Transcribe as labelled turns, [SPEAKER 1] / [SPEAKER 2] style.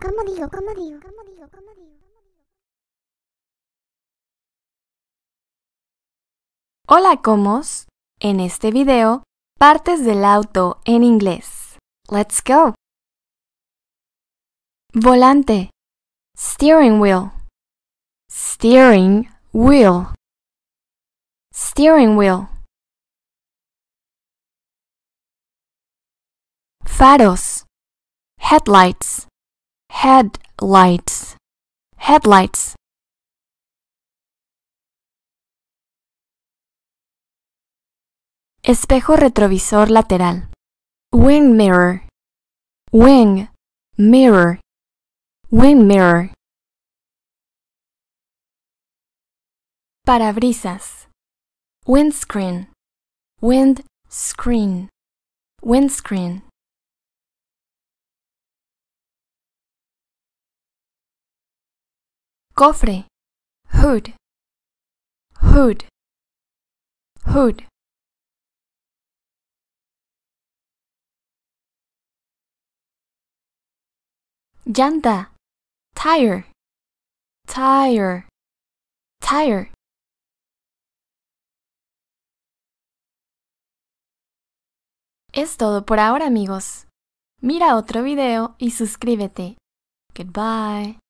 [SPEAKER 1] ¿Cómo ¿Cómo Hola, comos. En este video, partes del auto en inglés. Let's go. Volante. Steering wheel. Steering wheel. Steering wheel. Faros. Headlights headlights headlights espejo retrovisor lateral wing mirror wing mirror wing mirror parabrisas windscreen Windscreen. windscreen cofre, hood, hood, hood. Llanta, tire, tire, tire. Es todo por ahora amigos. Mira otro video y suscríbete. Goodbye.